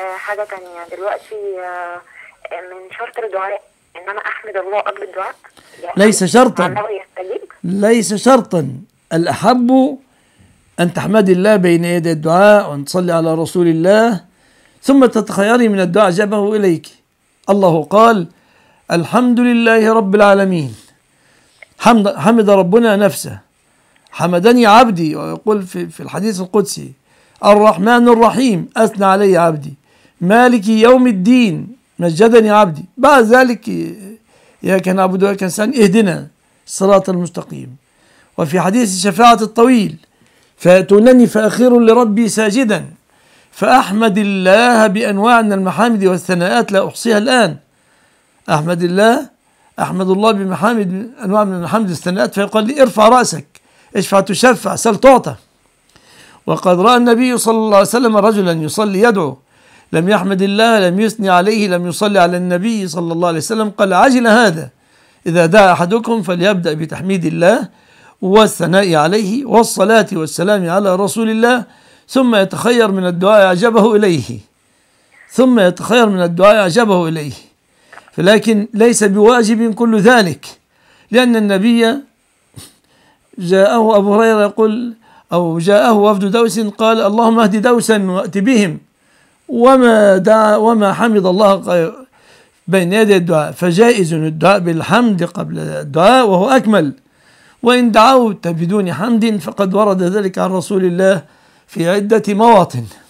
آه، حاجه تانية دلوقتي آه، آه، من شرط الدعاء ان انا احمد الله قبل الدعاء يعني ليس شرطا ليس شرطا الاحب ان تحمدي الله بين يدي الدعاء وان تصلي على رسول الله ثم تتخيري من الدعاء جابه اليك الله قال الحمد لله رب العالمين حمد, حمد ربنا نفسه حمدني عبدي ويقول في, في الحديث القدسي الرحمن الرحيم أثنى علي عبدي مالك يوم الدين مجدني عبدي بعد ذلك إياك نعبد وإياك نستعين اهدنا الصراط المستقيم وفي حديث الشفاعة الطويل فيأتونني فأخير لربي ساجدا فأحمد الله بأنواع من المحامد والثناءات لا أحصيها الآن أحمد الله أحمد الله بمحامد أنواع من المحامد والثناءات فيقال لي ارفع رأسك اشفع تشفع سل تعطى وقد رأى النبي صلى الله عليه وسلم رجلا يصلي يدعو لم يحمد الله لم يثني عليه لم يصلي على النبي صلى الله عليه وسلم قال عجل هذا إذا دعا أحدكم فليبدأ بتحميد الله والثناء عليه والصلاة والسلام على رسول الله ثم يتخير من الدعاء أعجبه إليه ثم يتخير من الدعاء أعجبه إليه فلكن ليس بواجب كل ذلك لأن النبي جاءه أبو هريرة يقول أو جاءه وفد دوس قال اللهم اهد دوسا وأت بهم وما دعا وما حمد الله بين يدي الدعاء فجائز الدعاء بالحمد قبل الدعاء وهو أكمل وإن دعوت بدون حمد فقد ورد ذلك عن رسول الله في عدة مواطن